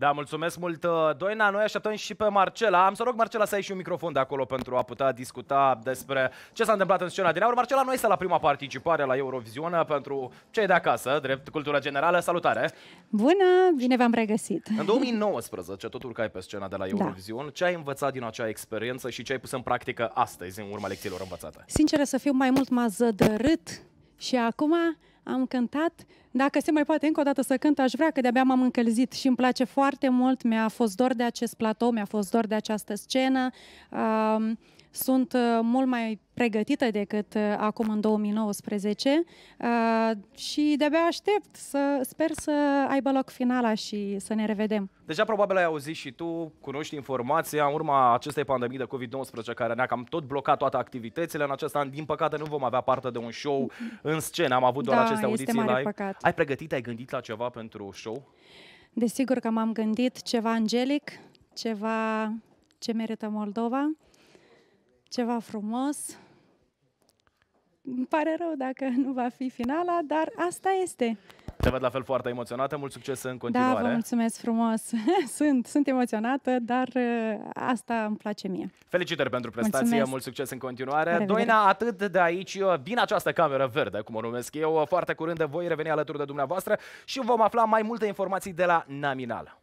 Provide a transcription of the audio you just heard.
Da, mulțumesc mult, uh, Doina. Noi așteptăm și pe Marcela. Am să rog Marcela să ai și un microfon de acolo pentru a putea discuta despre ce s-a întâmplat în scena din aur. Marcela, noi să la prima participare la Eurovision uh, pentru cei de acasă, drept cultura generală. Salutare! Bună, bine v-am regăsit! În 2019 că ai pe scena de la da. Eurovision. Da. Ce ai învățat din acea experiență și ce ai pus în practică astăzi, în urma lecțiilor învățate? Sincer să fiu, mai mult m-a zădărât și acum am cântat. Dacă se mai poate încă o dată să cânt, aș vrea că de-abia m-am încălzit și îmi place foarte mult. Mi-a fost dor de acest platou, mi-a fost dor de această scenă. Uh, sunt uh, mult mai pregătită decât uh, acum în 2019 uh, și de-abia aștept să sper să aibă loc finala și să ne revedem. Deja probabil ai auzit și tu, cunoști informația în urma acestei pandemii de COVID-19 care ne-a cam tot blocat toate activitățile în acest an. Din păcate nu vom avea parte de un show în scenă, am avut doar da, aceste audiții live. Păcat. Ai pregătit, ai gândit la ceva pentru show? Desigur că m-am gândit ceva angelic, ceva ce merită Moldova ceva frumos. Îmi pare rău dacă nu va fi finala, dar asta este. Te văd la fel foarte emoționată, mult succes în continuare. Da, vă mulțumesc frumos. sunt, sunt emoționată, dar uh, asta îmi place mie. Felicitări pentru prestație, mulțumesc. mult succes în continuare. Revedere. Doina, atât de aici, uh, din această cameră verde, cum o numesc eu, uh, foarte curând voi reveni alături de dumneavoastră și vom afla mai multe informații de la Naminal.